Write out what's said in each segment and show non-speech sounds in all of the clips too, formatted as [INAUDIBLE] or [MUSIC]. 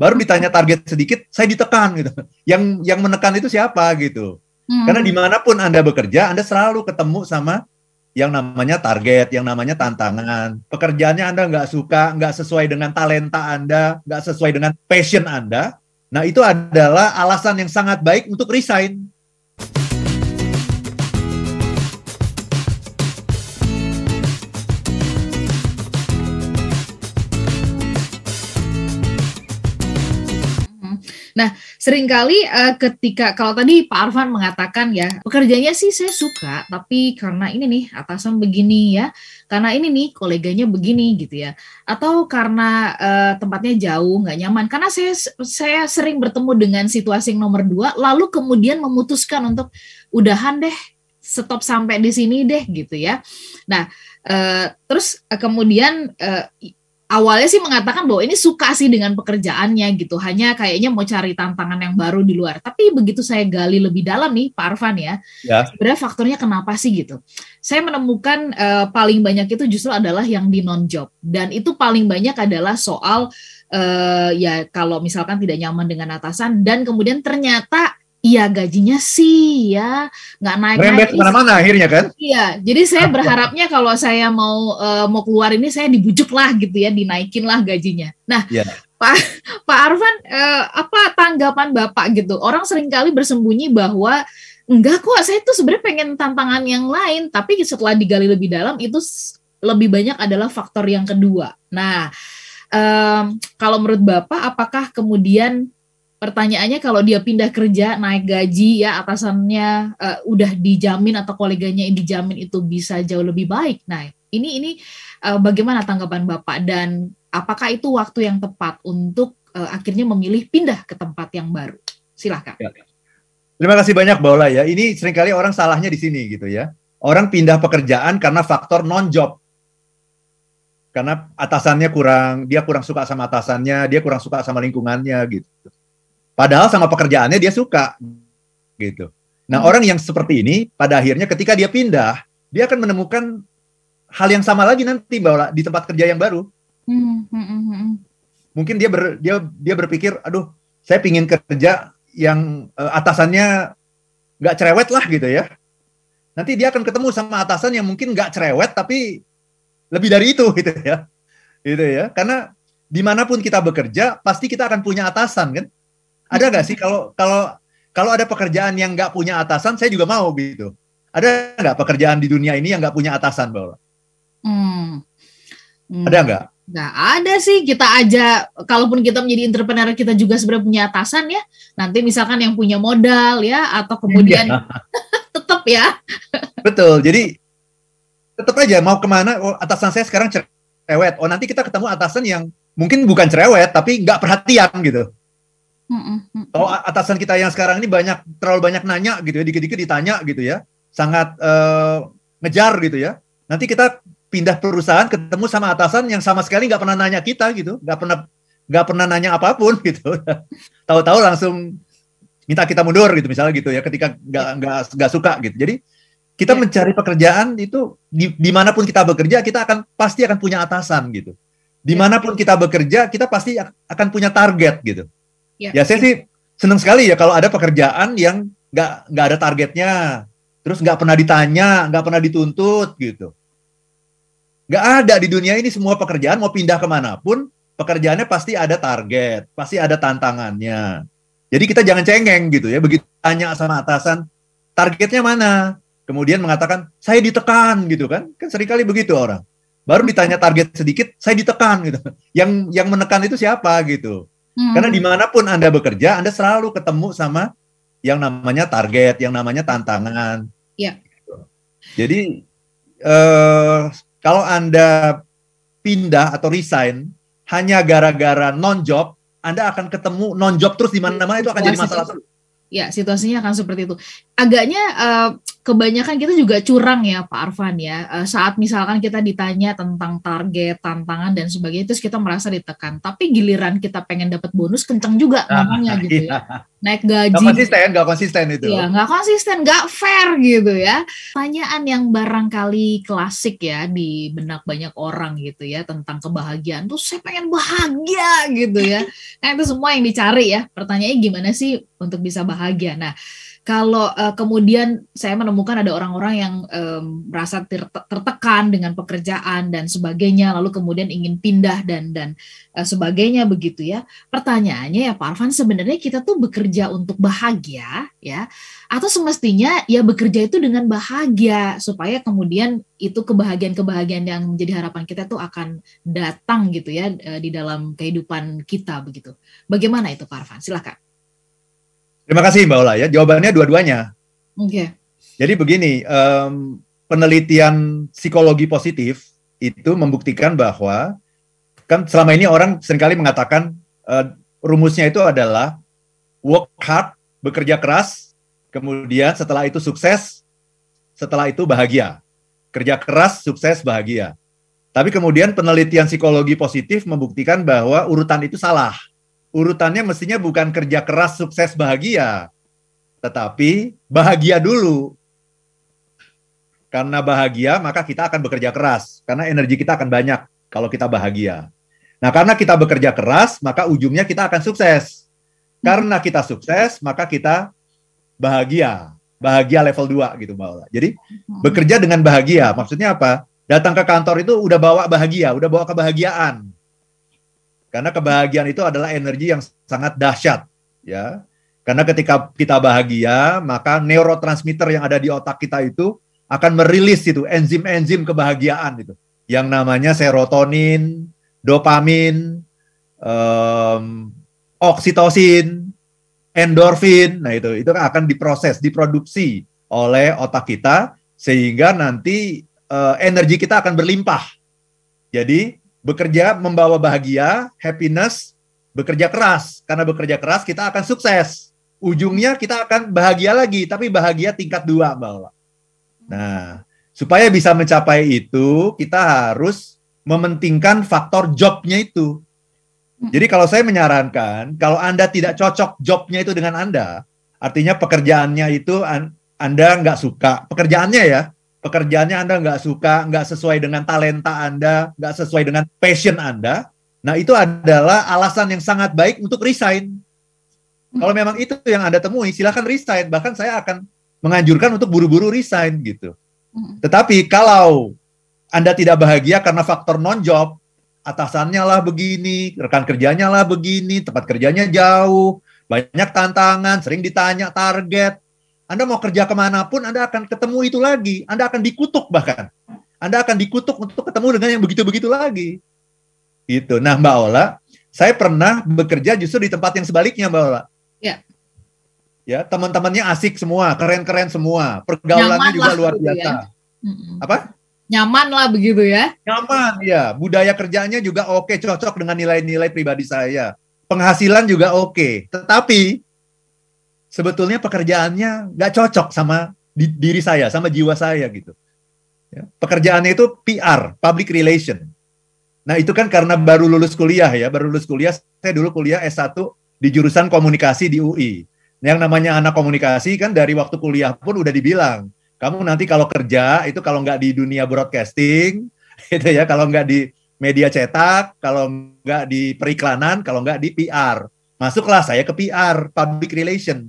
baru ditanya target sedikit saya ditekan gitu yang yang menekan itu siapa gitu hmm. karena dimanapun anda bekerja anda selalu ketemu sama yang namanya target, yang namanya tantangan. Pekerjaannya Anda nggak suka, nggak sesuai dengan talenta Anda, nggak sesuai dengan passion Anda. Nah, itu adalah alasan yang sangat baik untuk resign. Nah, seringkali uh, ketika kalau tadi Pak Arfan mengatakan ya, pekerjaannya sih saya suka, tapi karena ini nih atasan begini ya, karena ini nih koleganya begini gitu ya, atau karena uh, tempatnya jauh nggak nyaman. Karena saya saya sering bertemu dengan situasi yang nomor dua, lalu kemudian memutuskan untuk udahan deh, stop sampai di sini deh gitu ya. Nah, uh, terus uh, kemudian uh, awalnya sih mengatakan bahwa ini suka sih dengan pekerjaannya gitu, hanya kayaknya mau cari tantangan yang baru di luar. Tapi begitu saya gali lebih dalam nih, Pak Arfan ya, ya. sebenarnya faktornya kenapa sih gitu? Saya menemukan uh, paling banyak itu justru adalah yang di non job, dan itu paling banyak adalah soal uh, ya kalau misalkan tidak nyaman dengan atasan dan kemudian ternyata Iya gajinya sih ya nggak naik. Rembet mana-mana akhirnya kan? Iya, jadi saya Apa? berharapnya kalau saya mau uh, mau keluar ini saya dibujuk lah gitu ya, dinaikin lah gajinya. Nah, Ya. Pak Pak Arvan eh, apa tanggapan Bapak gitu? Orang seringkali bersembunyi bahwa enggak kok, saya tuh sebenarnya pengen tantangan yang lain, tapi setelah digali lebih dalam itu lebih banyak adalah faktor yang kedua. Nah, eh, kalau menurut Bapak, apakah kemudian pertanyaannya kalau dia pindah kerja naik gaji ya atasannya uh, udah dijamin atau koleganya yang dijamin itu bisa jauh lebih baik. Nah, ini ini uh, bagaimana tanggapan Bapak dan apakah itu waktu yang tepat untuk uh, akhirnya memilih pindah ke tempat yang baru? Silahkan. Ya. Terima kasih banyak Mbak Ola ya. Ini seringkali orang salahnya di sini gitu ya. Orang pindah pekerjaan karena faktor non job. Karena atasannya kurang, dia kurang suka sama atasannya, dia kurang suka sama lingkungannya gitu Padahal sama pekerjaannya dia suka gitu. Nah, hmm. orang yang seperti ini pada akhirnya ketika dia pindah, dia akan menemukan hal yang sama lagi nanti bahwa di tempat kerja yang baru. Hmm, hmm, hmm, hmm. Mungkin dia ber, dia dia berpikir, aduh, saya pingin kerja yang uh, atasannya nggak cerewet lah gitu ya. Nanti dia akan ketemu sama atasan yang mungkin nggak cerewet tapi lebih dari itu [LAUGHS] gitu ya, gitu ya. Karena dimanapun kita bekerja pasti kita akan punya atasan kan ada nggak sih kalau kalau kalau ada pekerjaan yang nggak punya atasan, saya juga mau gitu. Ada nggak pekerjaan di dunia ini yang nggak punya atasan, Mbak Hmm. hmm. Ada nggak? Nggak ada sih. Kita aja, kalaupun kita menjadi entrepreneur, kita juga sebenarnya punya atasan ya. Nanti misalkan yang punya modal ya, atau kemudian ya. [LAUGHS] tetap ya. Betul. Jadi tetap aja mau kemana? Oh, atasan saya sekarang cerewet. Oh nanti kita ketemu atasan yang mungkin bukan cerewet, tapi nggak perhatian gitu. Mm-mm. Kalau oh, atasan kita yang sekarang ini banyak terlalu banyak nanya gitu ya, dikit-dikit ditanya gitu ya, sangat uh, ngejar gitu ya. Nanti kita pindah perusahaan ketemu sama atasan yang sama sekali nggak pernah nanya kita gitu, nggak pernah nggak pernah nanya apapun [LAUGHS] gitu. Tahu-tahu langsung minta kita mundur gitu misalnya gitu ya, ketika nggak nggak nggak suka gitu. Jadi kita yeah. mencari pekerjaan itu di, dimanapun kita bekerja kita akan pasti akan punya atasan gitu. Dimanapun iya. kita bekerja kita pasti akan punya target gitu Ya, ya saya sih senang sekali ya kalau ada pekerjaan yang nggak nggak ada targetnya, terus nggak pernah ditanya, nggak pernah dituntut gitu. Nggak ada di dunia ini semua pekerjaan mau pindah kemanapun pekerjaannya pasti ada target, pasti ada tantangannya. Jadi kita jangan cengeng gitu ya, begitu tanya sama atasan, targetnya mana? Kemudian mengatakan, saya ditekan gitu kan, kan seringkali begitu orang. Baru ditanya target sedikit, saya ditekan gitu. Yang yang menekan itu siapa gitu. Hmm. Karena dimanapun Anda bekerja, Anda selalu ketemu sama yang namanya target, yang namanya tantangan. Ya. Gitu. Jadi eh, kalau Anda pindah atau resign hanya gara-gara non-job, Anda akan ketemu non-job terus di mana-mana itu akan jadi masalah terus. Ya, situasinya akan seperti itu. Agaknya uh, kebanyakan kita juga curang ya Pak Arfan ya eh, saat misalkan kita ditanya tentang target tantangan dan sebagainya terus kita merasa ditekan tapi giliran kita pengen dapat bonus kenceng juga ah, namanya gitu ya iya. naik gaji nggak konsisten nggak konsisten itu ya nggak konsisten nggak fair gitu ya pertanyaan yang barangkali klasik ya di benak banyak orang gitu ya tentang kebahagiaan tuh saya pengen bahagia gitu ya nah itu semua yang dicari ya pertanyaannya gimana sih untuk bisa bahagia nah kalau uh, kemudian saya menemukan ada orang-orang yang um, merasa ter tertekan dengan pekerjaan dan sebagainya, lalu kemudian ingin pindah dan dan uh, sebagainya begitu ya. Pertanyaannya ya Pak Arfan, sebenarnya kita tuh bekerja untuk bahagia ya, atau semestinya ya bekerja itu dengan bahagia supaya kemudian itu kebahagiaan-kebahagiaan yang menjadi harapan kita tuh akan datang gitu ya eh, di dalam kehidupan kita begitu. Bagaimana itu Pak Arfan? Silakan. Terima kasih Mbak Ola ya. Jawabannya dua-duanya. Oke. Okay. Jadi begini, um, penelitian psikologi positif itu membuktikan bahwa kan selama ini orang seringkali mengatakan uh, rumusnya itu adalah work hard, bekerja keras, kemudian setelah itu sukses, setelah itu bahagia. Kerja keras, sukses, bahagia. Tapi kemudian penelitian psikologi positif membuktikan bahwa urutan itu salah urutannya mestinya bukan kerja keras sukses bahagia, tetapi bahagia dulu. Karena bahagia, maka kita akan bekerja keras, karena energi kita akan banyak kalau kita bahagia. Nah, karena kita bekerja keras, maka ujungnya kita akan sukses. Karena kita sukses, maka kita bahagia. Bahagia level 2 gitu Mbak Ola. Jadi hmm. bekerja dengan bahagia. Maksudnya apa? Datang ke kantor itu udah bawa bahagia, udah bawa kebahagiaan karena kebahagiaan itu adalah energi yang sangat dahsyat, ya. Karena ketika kita bahagia, maka neurotransmitter yang ada di otak kita itu akan merilis itu enzim-enzim kebahagiaan itu, yang namanya serotonin, dopamin, um, oksitosin, endorfin. Nah, itu itu akan diproses, diproduksi oleh otak kita sehingga nanti uh, energi kita akan berlimpah. Jadi bekerja membawa bahagia, happiness, bekerja keras. Karena bekerja keras kita akan sukses. Ujungnya kita akan bahagia lagi, tapi bahagia tingkat dua, Mbak Nah, supaya bisa mencapai itu, kita harus mementingkan faktor jobnya itu. Hmm. Jadi kalau saya menyarankan, kalau Anda tidak cocok jobnya itu dengan Anda, artinya pekerjaannya itu Anda nggak suka. Pekerjaannya ya, pekerjaannya Anda nggak suka, nggak sesuai dengan talenta Anda, nggak sesuai dengan passion Anda, nah itu adalah alasan yang sangat baik untuk resign. Kalau memang itu yang Anda temui, silahkan resign. Bahkan saya akan menganjurkan untuk buru-buru resign gitu. Tetapi kalau Anda tidak bahagia karena faktor non-job, atasannya lah begini, rekan kerjanya lah begini, tempat kerjanya jauh, banyak tantangan, sering ditanya target, anda mau kerja kemanapun, Anda akan ketemu itu lagi. Anda akan dikutuk bahkan. Anda akan dikutuk untuk ketemu dengan yang begitu-begitu lagi. Gitu. Nah, Mbak Ola, saya pernah bekerja justru di tempat yang sebaliknya, Mbak Ola. Ya. Ya, teman-temannya asik semua, keren-keren semua. Pergaulannya Nyaman juga luar gitu ya. biasa. Ya. Apa? Nyaman lah begitu ya. Nyaman, ya. Budaya kerjanya juga oke, cocok dengan nilai-nilai pribadi saya. Penghasilan juga oke. Tetapi sebetulnya pekerjaannya nggak cocok sama di, diri saya, sama jiwa saya gitu. Ya, pekerjaannya itu PR, public relation. Nah itu kan karena baru lulus kuliah ya, baru lulus kuliah. Saya dulu kuliah S1 di jurusan komunikasi di UI. Nah, yang namanya anak komunikasi kan dari waktu kuliah pun udah dibilang, kamu nanti kalau kerja itu kalau nggak di dunia broadcasting, [LAUGHS] gitu ya, kalau nggak di media cetak, kalau nggak di periklanan, kalau nggak di PR. Masuklah saya ke PR, public relation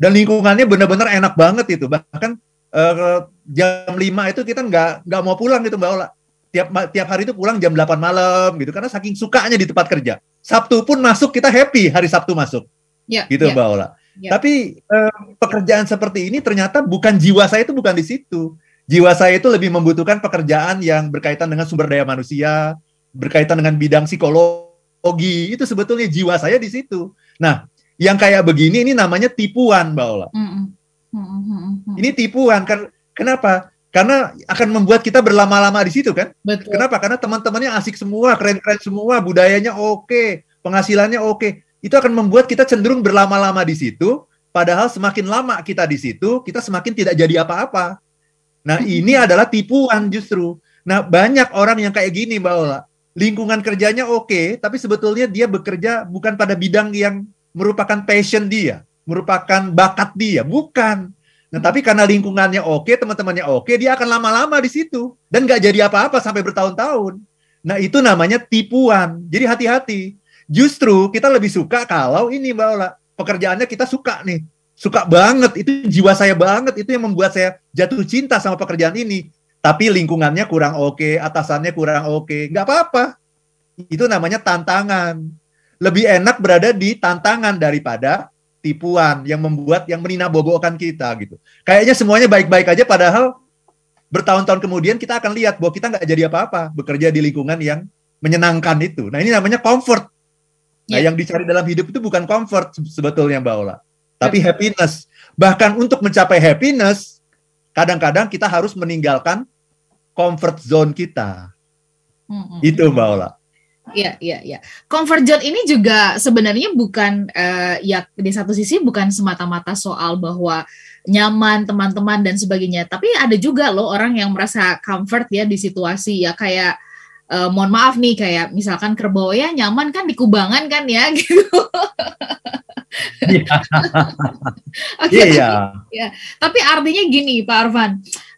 dan lingkungannya benar-benar enak banget itu bahkan uh, jam 5 itu kita nggak nggak mau pulang gitu mbak Ola tiap tiap hari itu pulang jam 8 malam gitu karena saking sukanya di tempat kerja Sabtu pun masuk kita happy hari Sabtu masuk ya, gitu ya. mbak Ola ya. tapi uh, pekerjaan seperti ini ternyata bukan jiwa saya itu bukan di situ jiwa saya itu lebih membutuhkan pekerjaan yang berkaitan dengan sumber daya manusia berkaitan dengan bidang psikologi itu sebetulnya jiwa saya di situ nah yang kayak begini ini namanya tipuan, Mbak Ola. Mm -mm. Ini tipuan kan? Kenapa? Karena akan membuat kita berlama-lama di situ kan? Betul. Kenapa? Karena teman-temannya asik semua, keren-keren semua, budayanya oke, penghasilannya oke. Itu akan membuat kita cenderung berlama-lama di situ. Padahal semakin lama kita di situ, kita semakin tidak jadi apa-apa. Nah ini adalah tipuan justru. Nah banyak orang yang kayak gini, Mbak Ola. Lingkungan kerjanya oke, okay, tapi sebetulnya dia bekerja bukan pada bidang yang merupakan passion dia, merupakan bakat dia, bukan. Nah, tapi karena lingkungannya oke, teman-temannya oke, dia akan lama-lama di situ dan nggak jadi apa-apa sampai bertahun-tahun. Nah, itu namanya tipuan. Jadi hati-hati. Justru kita lebih suka kalau ini Mbak Ola, pekerjaannya kita suka nih. Suka banget, itu jiwa saya banget, itu yang membuat saya jatuh cinta sama pekerjaan ini. Tapi lingkungannya kurang oke, atasannya kurang oke, nggak apa-apa. Itu namanya tantangan lebih enak berada di tantangan daripada tipuan yang membuat yang menina bobokan kita gitu. Kayaknya semuanya baik-baik aja padahal bertahun-tahun kemudian kita akan lihat bahwa kita nggak jadi apa-apa bekerja di lingkungan yang menyenangkan itu. Nah ini namanya comfort. Nah yeah. yang dicari dalam hidup itu bukan comfort sebetulnya Mbak Ola, tapi yeah. happiness. Bahkan untuk mencapai happiness, kadang-kadang kita harus meninggalkan comfort zone kita. Mm -hmm. Itu Mbak Ola. Iya, iya, iya. Comfort ini juga sebenarnya bukan uh, ya di satu sisi bukan semata-mata soal bahwa nyaman teman-teman dan sebagainya, tapi ada juga loh orang yang merasa comfort ya di situasi ya kayak uh, mohon maaf nih kayak misalkan kerbau ya nyaman kan di kubangan kan ya [LAUGHS] gitu. Iya. okay, yeah. tapi, ya. tapi artinya gini Pak Arvan,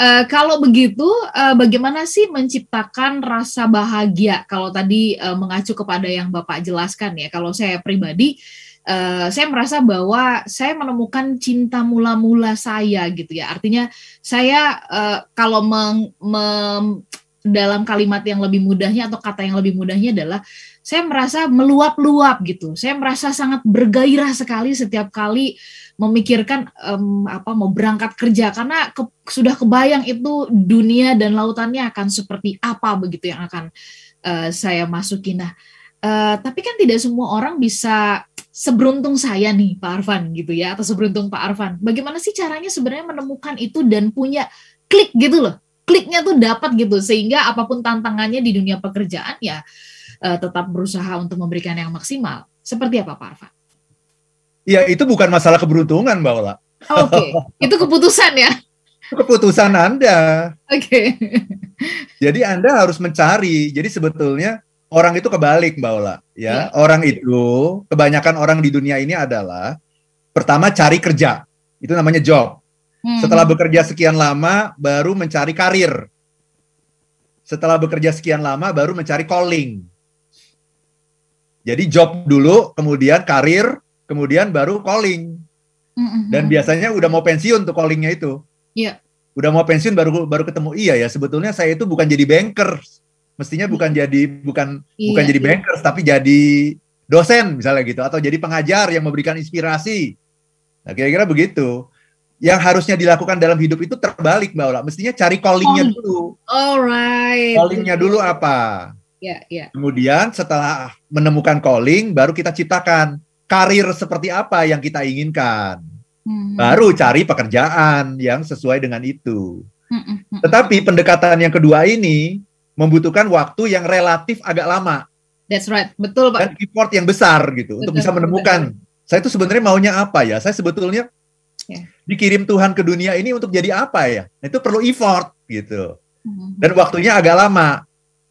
uh, kalau begitu uh, bagaimana sih menciptakan rasa bahagia kalau tadi uh, mengacu kepada yang Bapak jelaskan ya. Kalau saya pribadi Uh, saya merasa bahwa saya menemukan cinta mula-mula saya gitu ya. Artinya saya uh, kalau meng, mem, dalam kalimat yang lebih mudahnya atau kata yang lebih mudahnya adalah saya merasa meluap-luap gitu. Saya merasa sangat bergairah sekali setiap kali memikirkan um, apa mau berangkat kerja karena ke, sudah kebayang itu dunia dan lautannya akan seperti apa begitu yang akan uh, saya masuki. Nah, uh, tapi kan tidak semua orang bisa seberuntung saya nih Pak Arvan gitu ya atau seberuntung Pak Arvan Bagaimana sih caranya sebenarnya menemukan itu dan punya klik gitu loh kliknya tuh dapat gitu sehingga apapun tantangannya di dunia pekerjaan ya uh, tetap berusaha untuk memberikan yang maksimal. Seperti apa Pak Arfan? Ya itu bukan masalah keberuntungan Mbak Ola. Oke, okay. itu keputusan ya? Keputusan Anda. Oke. Okay. Jadi Anda harus mencari. Jadi sebetulnya orang itu kebalik Mbak Ola. Ya, ya. orang itu kebanyakan orang di dunia ini adalah pertama cari kerja. Itu namanya job. Hmm. Setelah bekerja sekian lama, baru mencari karir. Setelah bekerja sekian lama, baru mencari calling. Jadi job dulu, kemudian karir, kemudian baru calling. Mm-hmm. Dan biasanya udah mau pensiun tuh callingnya itu. Iya. Udah mau pensiun baru baru ketemu iya ya sebetulnya saya itu bukan jadi banker, mestinya hmm. bukan jadi bukan iya, bukan jadi iya. banker tapi jadi dosen misalnya gitu atau jadi pengajar yang memberikan inspirasi. Nah kira-kira begitu yang harusnya dilakukan dalam hidup itu terbalik mbak Ola. Mestinya cari callingnya dulu. Alright. Callingnya dulu apa? Ya, ya. Kemudian setelah menemukan calling, baru kita ciptakan karir seperti apa yang kita inginkan. Hmm. Baru cari pekerjaan yang sesuai dengan itu. Hmm. hmm, hmm. Tetapi pendekatan yang kedua ini membutuhkan waktu yang relatif agak lama. That's right, betul pak. Dan effort yang besar gitu betul, untuk bisa menemukan. Betul. Saya itu sebenarnya maunya apa ya? Saya sebetulnya Iya. dikirim Tuhan ke dunia ini untuk jadi apa ya? Itu perlu effort gitu. Hmm. Dan waktunya agak lama.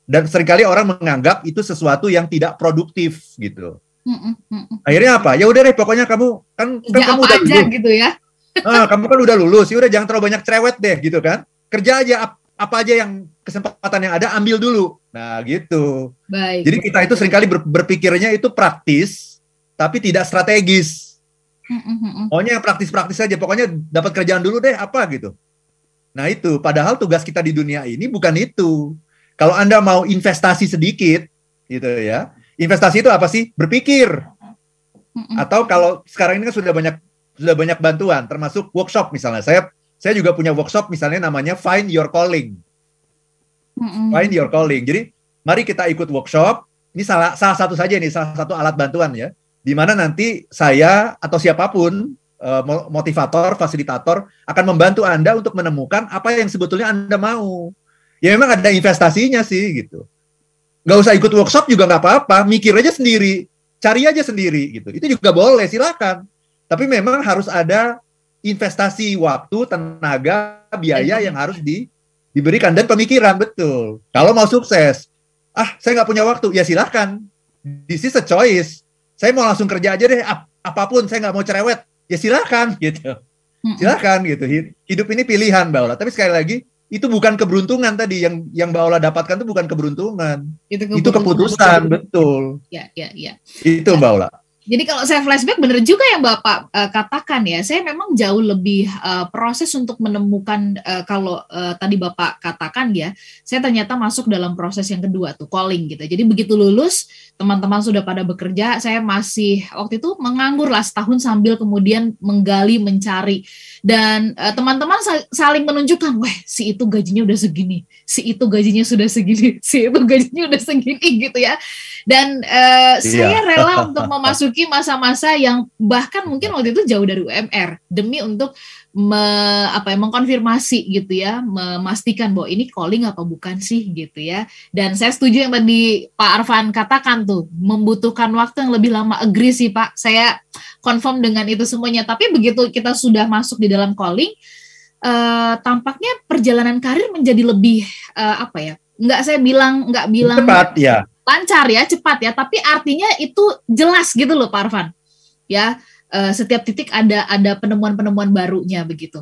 Dan seringkali orang menganggap itu sesuatu yang tidak produktif gitu. Hmm, hmm, Akhirnya apa? Ya udah deh, pokoknya kamu kan, kan kamu udah aja lulus. gitu ya. Ah, kamu kan udah lulus, ya udah jangan terlalu banyak cerewet deh gitu kan. Kerja aja apa aja yang kesempatan yang ada ambil dulu. Nah, gitu. Baik. Jadi kita itu seringkali berpikirnya itu praktis tapi tidak strategis Pokoknya praktis-praktis aja, pokoknya dapat kerjaan dulu deh apa gitu. Nah itu, padahal tugas kita di dunia ini bukan itu. Kalau Anda mau investasi sedikit, gitu ya. Investasi itu apa sih? Berpikir. Atau kalau sekarang ini kan sudah banyak sudah banyak bantuan, termasuk workshop misalnya. Saya saya juga punya workshop misalnya namanya Find Your Calling. Find Your Calling. Jadi mari kita ikut workshop. Ini salah salah satu saja nih, salah satu alat bantuan ya di mana nanti saya atau siapapun eh, motivator, fasilitator akan membantu Anda untuk menemukan apa yang sebetulnya Anda mau. Ya memang ada investasinya sih gitu. Gak usah ikut workshop juga nggak apa-apa, mikir aja sendiri, cari aja sendiri gitu. Itu juga boleh, silakan. Tapi memang harus ada investasi waktu, tenaga, biaya yang harus di, diberikan dan pemikiran betul. Kalau mau sukses, ah saya nggak punya waktu, ya silakan. This is a choice saya mau langsung kerja aja deh ap apapun saya nggak mau cerewet ya silakan, [LAUGHS] gitu Silakan, gitu hidup ini pilihan Mbak tapi sekali lagi itu bukan keberuntungan tadi yang yang Mbak dapatkan itu bukan keberuntungan itu, keberuntungan. itu keputusan betul ya ya ya itu Mbak Ola jadi kalau saya flashback benar juga yang Bapak uh, katakan ya, saya memang jauh lebih uh, proses untuk menemukan uh, kalau uh, tadi Bapak katakan ya, saya ternyata masuk dalam proses yang kedua tuh calling gitu. Jadi begitu lulus, teman-teman sudah pada bekerja, saya masih waktu itu menganggur lah setahun sambil kemudian menggali mencari dan eh, teman-teman uh, saling menunjukkan, wah si itu gajinya udah segini, si itu gajinya sudah segini, [LAUGHS] si itu gajinya udah segini gitu ya. Dan uh, iya. saya rela [LAUGHS] untuk memasuki masa-masa yang bahkan mungkin iya. waktu itu jauh dari UMR demi untuk me, apa ya, mengkonfirmasi gitu ya, memastikan bahwa ini calling atau bukan sih gitu ya. Dan saya setuju yang tadi Pak Arfan katakan tuh, membutuhkan waktu yang lebih lama. Agree sih Pak, saya confirm dengan itu semuanya. Tapi begitu kita sudah masuk di dalam calling, uh, tampaknya perjalanan karir menjadi lebih uh, apa ya? Enggak saya bilang, enggak bilang cepat ya, lancar ya, cepat ya. Tapi artinya itu jelas gitu loh, Pak Arfan. Ya, Eh, setiap titik ada ada penemuan-penemuan barunya begitu.